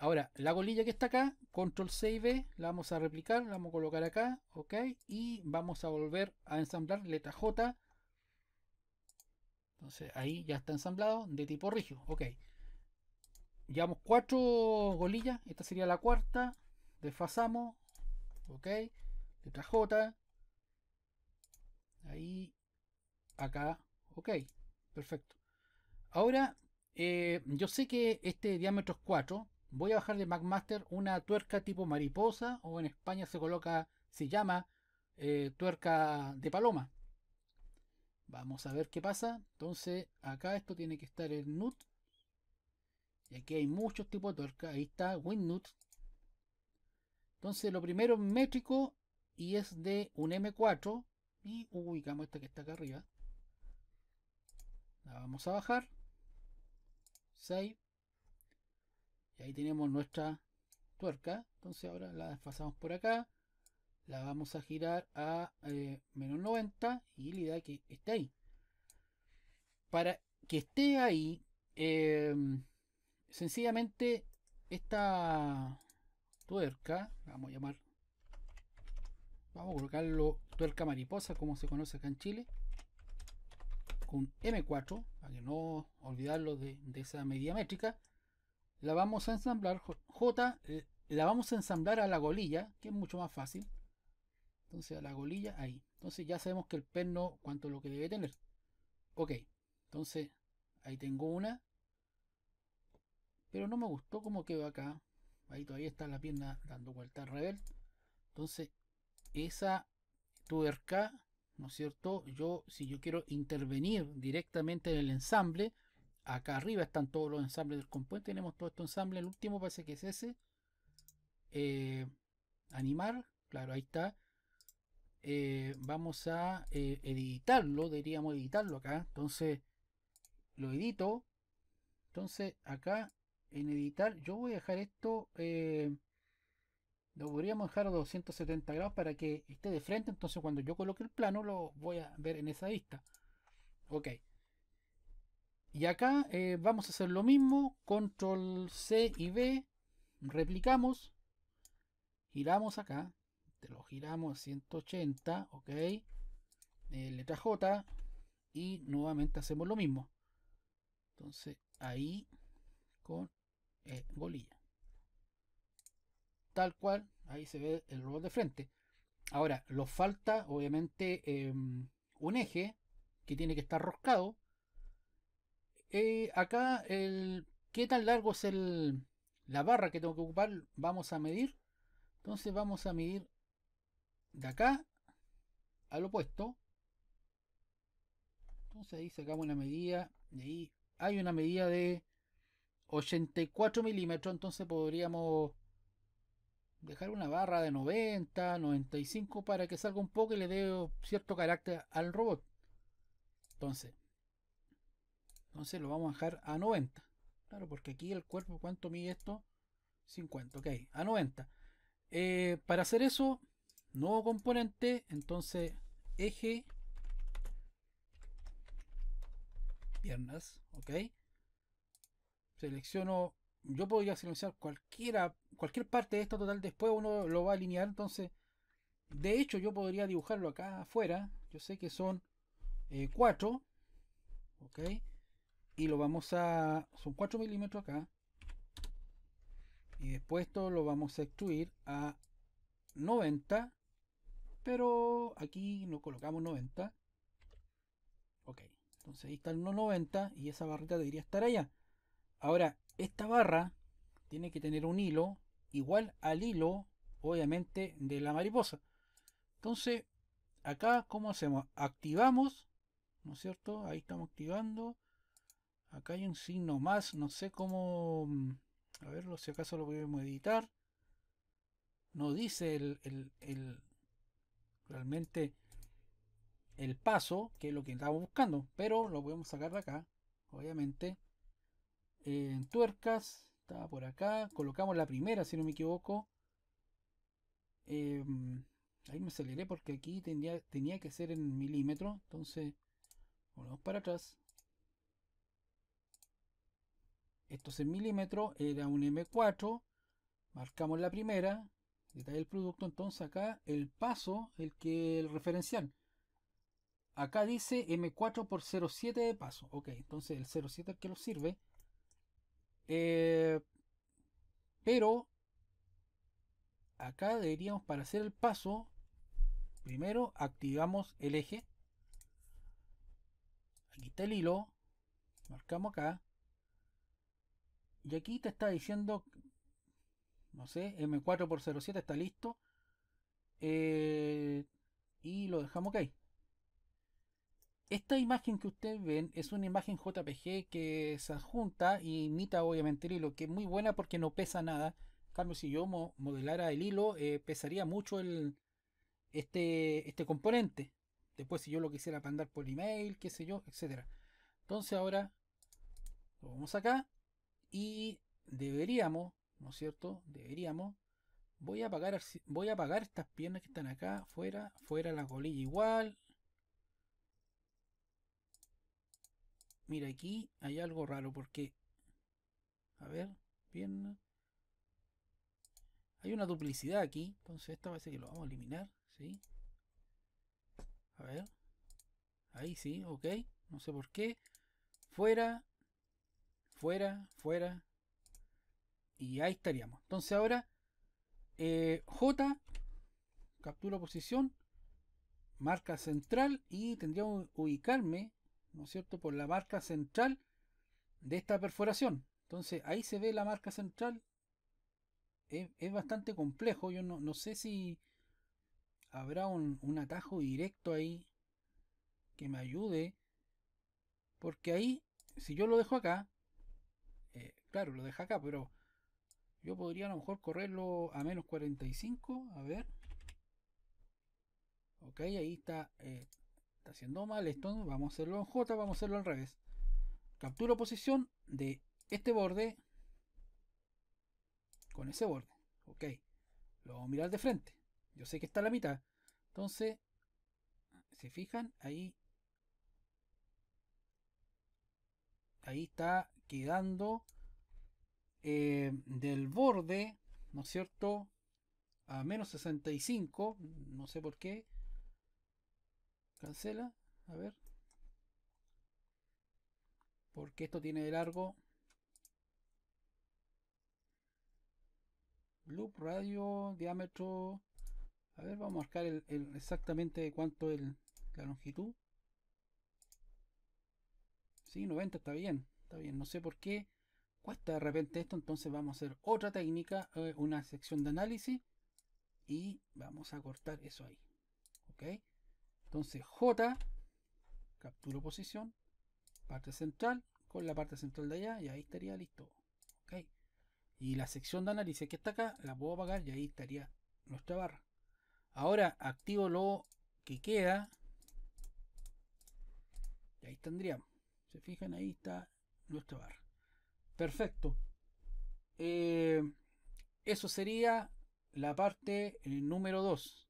Ahora, la golilla que está acá, control save la vamos a replicar, la vamos a colocar acá, ok, y vamos a volver a ensamblar letra J. Entonces ahí ya está ensamblado de tipo rígido, ok. Llevamos cuatro golillas. esta sería la cuarta, desfasamos, ok, letra J, ahí, acá, ok, perfecto. Ahora, eh, yo sé que este diámetro es 4, voy a bajar de McMaster una tuerca tipo mariposa o en España se coloca, se llama eh, tuerca de paloma. Vamos a ver qué pasa. Entonces acá esto tiene que estar el nut. Y aquí hay muchos tipos de tuerca. Ahí está WinNUT. Entonces lo primero es métrico y es de un M4. Y ubicamos esta que está acá arriba. La vamos a bajar. Save ahí tenemos nuestra tuerca. Entonces ahora la desfasamos por acá. La vamos a girar a eh, menos 90 y le da que esté ahí. Para que esté ahí, em, sencillamente esta tuerca, vamos a llamar, vamos a colocarlo tuerca mariposa como se conoce acá en Chile, con M4, para que no olvidarlo de, esa media métrica la vamos a ensamblar J, eh, la vamos a ensamblar a la golilla, que es mucho más fácil. Entonces a la golilla ahí. Entonces ya sabemos que el perno cuánto lo que debe tener. Ok, entonces ahí tengo una. Pero no me gustó cómo quedó acá. Ahí todavía está la pierna dando vuelta al revés. Entonces esa tuerca, ¿no es cierto? Yo, si yo quiero intervenir directamente en el ensamble, acá arriba están todos los ensambles del componente tenemos todo este ensamble el último parece que es ese eh, animar claro ahí está eh, vamos a eh, editarlo deberíamos editarlo acá entonces lo edito entonces acá en editar yo voy a dejar esto lo podríamos dejar a 270 grados para que esté de frente entonces cuando yo coloque el plano lo voy a ver en esa vista ok y acá eh, vamos a hacer lo mismo, control C y B, replicamos, giramos acá, te lo giramos a 180, ok, eh, letra J, y nuevamente hacemos lo mismo. Entonces ahí con eh, bolilla. Tal cual, ahí se ve el robot de frente. Ahora, nos falta obviamente em, un eje que tiene que estar roscado eh, acá, el, ¿qué tan largo es el, la barra que tengo que ocupar? Vamos a medir. Entonces vamos a medir de acá al opuesto. Entonces ahí sacamos una medida. De ahí hay una medida de 84 milímetros. Entonces podríamos dejar una barra de 90, 95 para que salga un poco y le dé cierto carácter al robot. Entonces, entonces lo vamos a bajar a 90. Claro, porque aquí el cuerpo, ¿cuánto mide esto? 50, ok, a 90. Eh, para hacer eso, nuevo componente, entonces eje, piernas, ok. Selecciono, yo podría seleccionar cualquiera, cualquier parte de esta total, después uno lo va a alinear, entonces, de hecho yo podría dibujarlo acá afuera, yo sé que son 4, eh, ok y lo vamos a... son 4 milímetros acá y después esto lo vamos a extruir a 90 pero aquí no colocamos 90 ok entonces ahí está el 190 y esa barrita debería estar allá ahora esta barra tiene que tener un hilo igual al hilo obviamente de la mariposa entonces acá cómo hacemos activamos no es cierto ahí estamos activando Acá hay un signo más, no sé cómo... Mm, a verlo, si acaso lo podemos editar. No dice el, realmente el paso, que es lo que estábamos buscando, pero lo podemos sacar de acá, obviamente. Eh, en tuercas, estaba por acá, colocamos la primera, si no me equivoco. Eh, mm, ahí me aceleré porque aquí tenía, tenía que ser en milímetro, entonces volvemos para atrás. es en milímetros era un M4 marcamos la primera detalle el producto entonces acá el paso el que el referencial acá dice M4 por 07 de paso ok entonces el 07 es el que nos sirve eh, pero acá deberíamos para hacer el paso primero activamos el eje aquí está el hilo marcamos acá y aquí te está diciendo, no sé, M4 por 07 está listo. Eh, y lo dejamos ok. Esta imagen que ustedes ven es una imagen JPG que se adjunta y imita obviamente el hilo, que es muy buena porque no pesa nada. Carlos si yo modelara el hilo, eh, pesaría mucho el, este, este componente. Después, si yo lo quisiera mandar por email, qué sé yo, etc. Entonces, ahora lo vamos acá y deberíamos, ¿no es cierto? Deberíamos. Voy a apagar, voy a apagar estas piernas que están acá, fuera, fuera la colilla igual. Mira, aquí hay algo raro porque... A ver, pierna. Hay una duplicidad aquí, entonces esta parece que lo vamos a eliminar, ¿sí? A ver. Ahí sí, ok. No sé por qué. Fuera fuera, fuera. Y ahí estaríamos. Entonces ahora eh, J captura posición, marca central y tendría que ubicarme, ¿no es cierto?, por la marca central de esta perforación. Entonces ahí se ve la marca central. Es, bastante complejo. Yo no, sé si habrá un, atajo directo ahí que me ayude. Porque ahí, si yo lo dejo acá, Claro, lo deja acá, pero yo podría a lo mejor correrlo a menos 45. A ver. Ok, ahí está. Eh, está haciendo mal esto. Vamos a hacerlo en J, vamos a hacerlo al revés. Capturo posición de este borde con ese borde. Ok. Lo vamos a mirar de frente. Yo sé que está a la mitad. Entonces, se fijan, ahí. Ahí está quedando eh, del borde, ¿no es cierto? A menos 65, no sé por qué. Cancela, a ver. Porque esto tiene de largo. Loop, radio, diámetro. A ver, vamos a marcar el, exactamente cuánto es la longitud. Sí, 90 está bien, está bien. No sé por qué cuesta de repente esto, entonces vamos a hacer otra técnica, eh, una sección de análisis y vamos a cortar eso ahí. ¿Ok? Entonces J, capturo posición, parte central, con la parte central de allá y ahí estaría listo. ¿Ok? Y la sección de análisis que está acá la puedo apagar y ahí estaría nuestra barra. Ahora activo lo que queda. Y ahí tendríamos. Se fijan, ahí está nuestra barra. Perfecto. Eh, eso sería la parte eh, número 2.